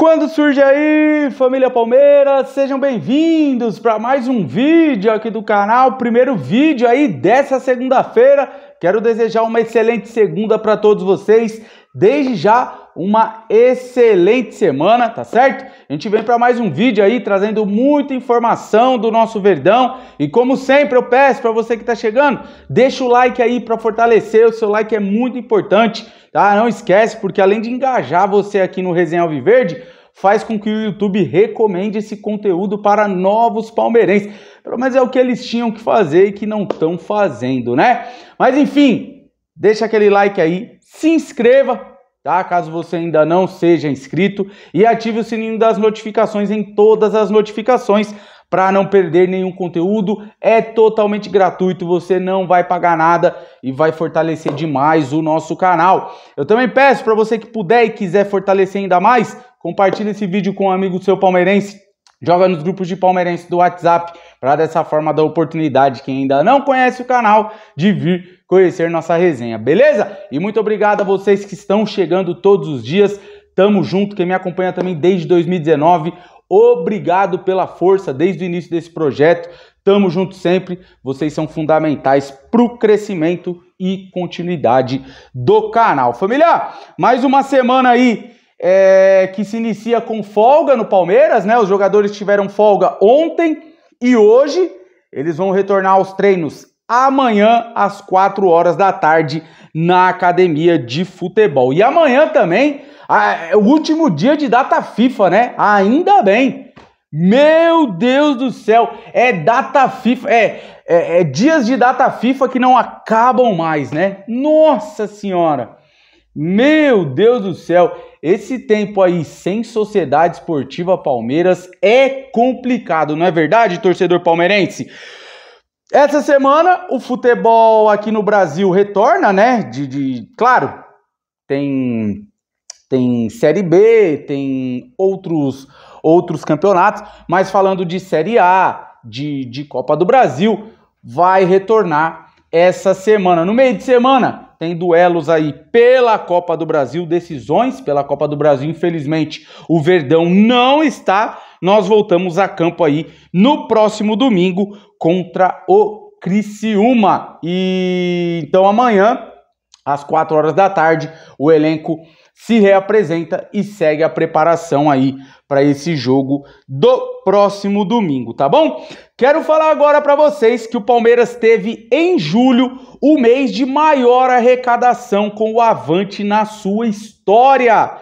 Quando surge aí, família Palmeiras, sejam bem-vindos para mais um vídeo aqui do canal, primeiro vídeo aí dessa segunda-feira. Quero desejar uma excelente segunda para todos vocês. Desde já, uma excelente semana, tá certo? A gente vem para mais um vídeo aí trazendo muita informação do nosso Verdão. E como sempre, eu peço para você que está chegando, deixa o like aí para fortalecer. O seu like é muito importante, tá? Não esquece, porque além de engajar você aqui no Resenha Alviverde, Verde faz com que o YouTube recomende esse conteúdo para novos palmeirenses. Pelo menos é o que eles tinham que fazer e que não estão fazendo, né? Mas enfim, deixa aquele like aí, se inscreva, tá? Caso você ainda não seja inscrito e ative o sininho das notificações em todas as notificações para não perder nenhum conteúdo. É totalmente gratuito, você não vai pagar nada e vai fortalecer demais o nosso canal. Eu também peço para você que puder e quiser fortalecer ainda mais, compartilhe esse vídeo com um amigo seu palmeirense. Joga nos grupos de palmeirense do WhatsApp para dessa forma dar oportunidade quem ainda não conhece o canal de vir conhecer nossa resenha, beleza? E muito obrigado a vocês que estão chegando todos os dias. Tamo junto, quem me acompanha também desde 2019. Obrigado pela força desde o início desse projeto. Tamo junto sempre. Vocês são fundamentais para o crescimento e continuidade do canal. Família, mais uma semana aí é, que se inicia com folga no Palmeiras, né? Os jogadores tiveram folga ontem e hoje eles vão retornar aos treinos amanhã às 4 horas da tarde na academia de futebol. E amanhã também é o último dia de data FIFA, né? Ainda bem. Meu Deus do céu, é data FIFA, é, é, é dias de data FIFA que não acabam mais, né? Nossa Senhora. Meu Deus do céu, esse tempo aí sem Sociedade Esportiva Palmeiras é complicado, não é verdade, torcedor palmeirense? Essa semana o futebol aqui no Brasil retorna, né? De, de, claro, tem tem série B, tem outros outros campeonatos, mas falando de série A, de, de Copa do Brasil, vai retornar essa semana. No meio de semana tem duelos aí pela Copa do Brasil, decisões pela Copa do Brasil. Infelizmente, o Verdão não está. Nós voltamos a campo aí no próximo domingo contra o Criciúma. E então amanhã, às 4 horas da tarde, o elenco se reapresenta e segue a preparação aí para esse jogo do próximo domingo, tá bom? Quero falar agora para vocês que o Palmeiras teve em julho o mês de maior arrecadação com o Avante na sua história.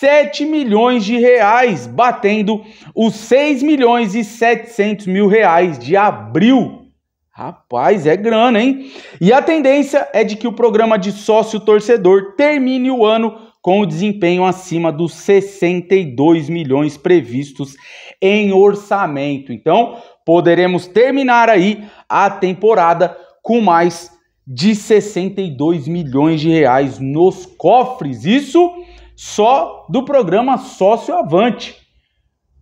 7 milhões de reais, batendo os 6 milhões e 700 mil reais de abril. Rapaz, é grana, hein? E a tendência é de que o programa de sócio torcedor termine o ano com o desempenho acima dos 62 milhões previstos em orçamento. Então, poderemos terminar aí a temporada com mais de 62 milhões de reais nos cofres. Isso só do programa Sócio Avante.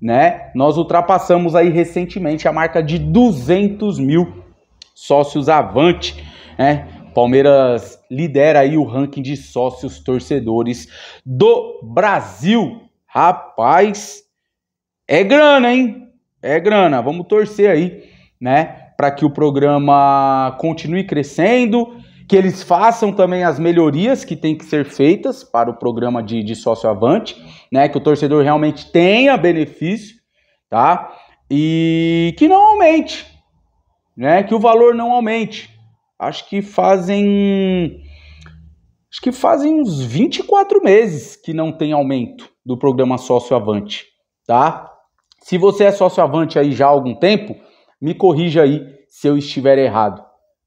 Né? Nós ultrapassamos aí recentemente a marca de 200 mil sócios avante. Né? Palmeiras lidera aí o ranking de sócios torcedores do Brasil. Rapaz, é grana, hein? É grana. Vamos torcer aí, né? Para que o programa continue crescendo que eles façam também as melhorias que têm que ser feitas para o programa de, de sócio avante, né? Que o torcedor realmente tenha benefício, tá? E que não aumente, né? Que o valor não aumente. Acho que fazem. Acho que fazem uns 24 meses que não tem aumento do programa Sócio Avante, tá? Se você é sócio Avante aí já há algum tempo, me corrija aí se eu estiver errado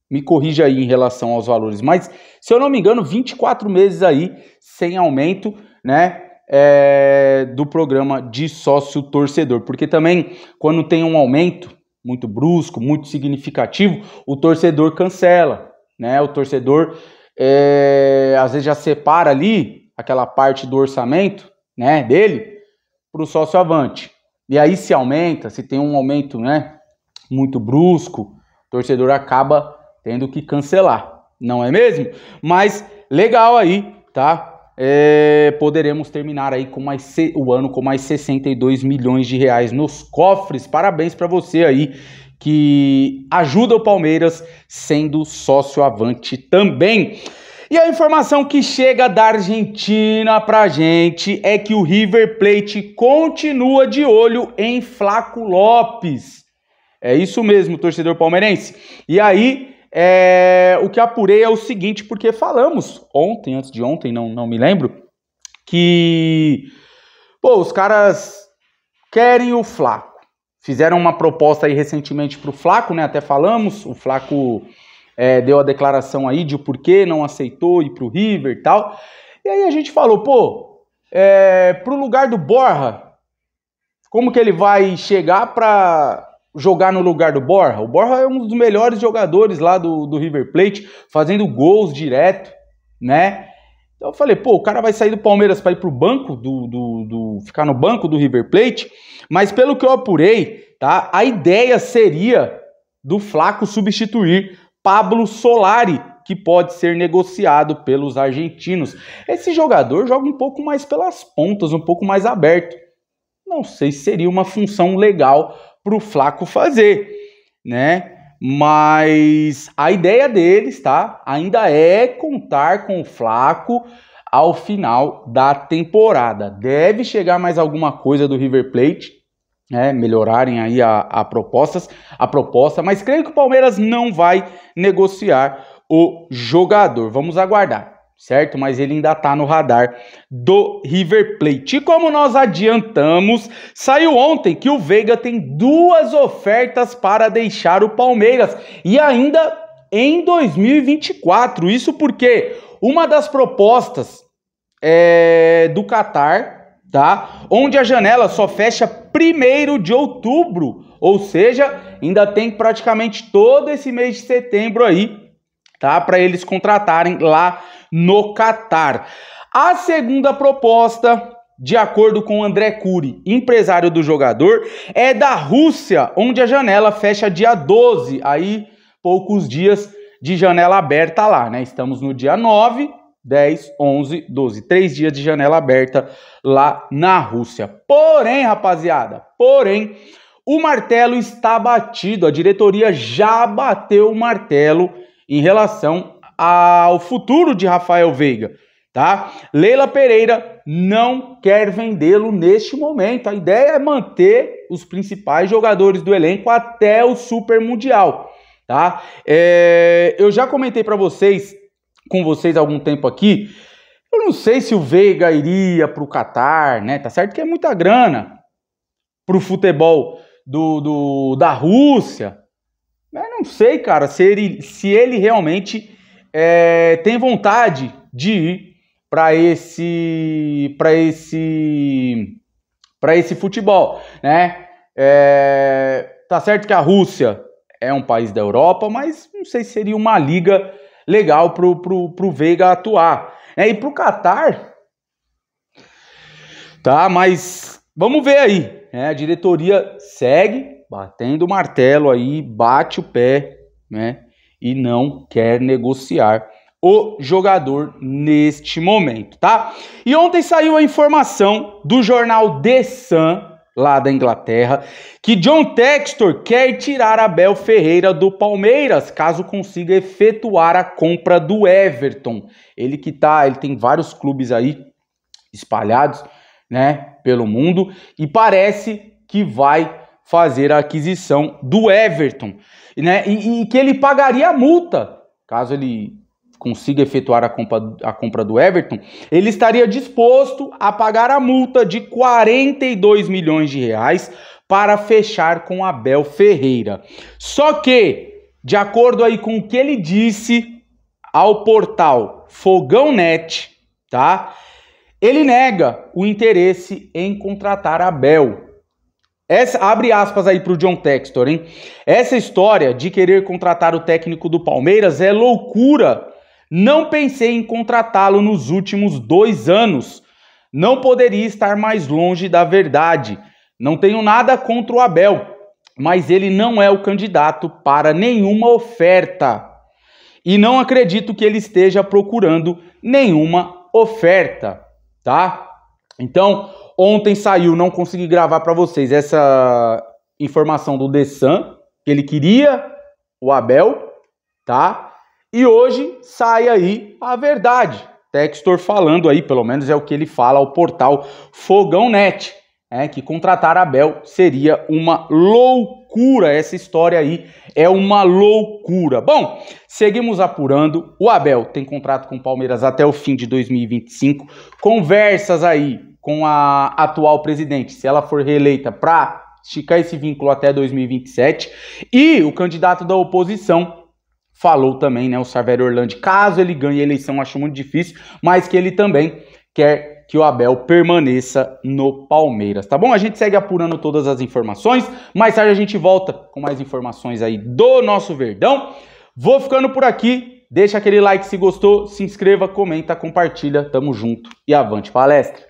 me corrija aí em relação aos valores, mas se eu não me engano, 24 meses aí sem aumento, né? É, do programa de sócio torcedor, porque também quando tem um aumento muito brusco, muito significativo, o torcedor cancela, né? O torcedor é, às vezes já separa ali aquela parte do orçamento, né, dele, para o sócio avante. E aí se aumenta, se tem um aumento, né, muito brusco, o torcedor acaba tendo que cancelar, não é mesmo? Mas legal aí, tá? É, poderemos terminar aí com mais o ano com mais 62 milhões de reais nos cofres. Parabéns para você aí que ajuda o Palmeiras sendo sócio avante também. E a informação que chega da Argentina pra gente é que o River Plate continua de olho em Flaco Lopes. É isso mesmo, torcedor palmeirense. E aí, é, o que apurei é o seguinte, porque falamos ontem, antes de ontem, não, não me lembro, que pô, os caras querem o Flaco. Fizeram uma proposta aí recentemente para o Flaco, né? Até falamos, o Flaco é, deu a declaração aí de porquê não aceitou ir para o River e tal. E aí a gente falou, pô, é, para o lugar do Borra, como que ele vai chegar para jogar no lugar do Borja. O Borja é um dos melhores jogadores lá do, do River Plate, fazendo gols direto, né? Então eu falei, pô, o cara vai sair do Palmeiras para ir pro banco do, do, do, ficar no banco do River Plate, mas pelo que eu apurei, tá? A ideia seria do Flaco substituir Pablo Solari, que pode ser negociado pelos argentinos. Esse jogador joga um pouco mais pelas pontas, um pouco mais aberto. Não sei se seria uma função legal para o Flaco fazer, né? Mas a ideia deles, tá? Ainda é contar com o Flaco ao final da temporada. Deve chegar mais alguma coisa do River Plate, né? Melhorarem aí a, a propostas, a proposta, mas creio que o Palmeiras não vai negociar o jogador. Vamos aguardar certo? Mas ele ainda está no radar do River Plate. E como nós adiantamos, saiu ontem que o Veiga tem duas ofertas para deixar o Palmeiras e ainda em 2024. Isso porque uma das propostas é do Catar, tá? Onde a janela só fecha primeiro de outubro, ou seja, ainda tem praticamente todo esse mês de setembro aí, tá? Para eles contratarem lá no Catar. A segunda proposta de acordo com André Cury, empresário do jogador, é da Rússia, onde a janela fecha dia 12, aí poucos dias de janela aberta lá, né? Estamos no dia 9, 10, 11, 12, três dias de janela aberta lá na Rússia. Porém, rapaziada, porém, o martelo está batido, a diretoria já bateu o martelo em relação ao futuro de Rafael Veiga, tá? Leila Pereira não quer vendê-lo neste momento. A ideia é manter os principais jogadores do elenco até o Super Mundial, tá? É, eu já comentei para vocês, com vocês há algum tempo aqui, eu não sei se o Veiga iria para o Catar, né? Tá certo que é muita grana para o futebol do, do, da Rússia. Mas não sei, cara, se ele, se ele realmente é, tem vontade de ir para esse para esse para esse futebol, né? É, tá certo que a Rússia é um país da Europa, mas não sei se seria uma liga legal pro pro, pro Veiga atuar. É, e pro Catar, tá? Mas vamos ver aí. Né? A diretoria segue batendo o martelo aí, bate o pé, né? e não quer negociar o jogador neste momento, tá? E ontem saiu a informação do jornal The Sun, lá da Inglaterra, que John Textor quer tirar Abel Ferreira do Palmeiras, caso consiga efetuar a compra do Everton. Ele que tá, ele tem vários clubes aí espalhados, né, pelo mundo e parece que vai fazer a aquisição do Everton, né? E, e que ele pagaria a multa caso ele consiga efetuar a compra, a compra do Everton, ele estaria disposto a pagar a multa de 42 milhões de reais para fechar com Abel Ferreira. Só que, de acordo aí com o que ele disse ao portal Fogão Net, tá? Ele nega o interesse em contratar Abel, essa, abre aspas aí para o John Textor, hein? Essa história de querer contratar o técnico do Palmeiras é loucura. Não pensei em contratá-lo nos últimos dois anos. Não poderia estar mais longe da verdade. Não tenho nada contra o Abel, mas ele não é o candidato para nenhuma oferta. E não acredito que ele esteja procurando nenhuma oferta, tá? Então, ontem saiu, não consegui gravar para vocês essa informação do Desan que ele queria o Abel, tá? E hoje sai aí a verdade. Textor falando aí, pelo menos é o que ele fala ao portal Fogão Net, é, que contratar Abel seria uma loucura. Essa história aí é uma loucura. Bom, seguimos apurando. O Abel tem contrato com o Palmeiras até o fim de 2025. Conversas aí com a atual presidente, se ela for reeleita, para esticar esse vínculo até 2027. E o candidato da oposição falou também, né, o Saverio Orlando, caso ele ganhe a eleição, acho muito difícil, mas que ele também quer que o Abel permaneça no Palmeiras, tá bom? A gente segue apurando todas as informações, mais tarde a gente volta com mais informações aí do nosso Verdão. Vou ficando por aqui, deixa aquele like se gostou, se inscreva, comenta, compartilha, tamo junto e avante palestra!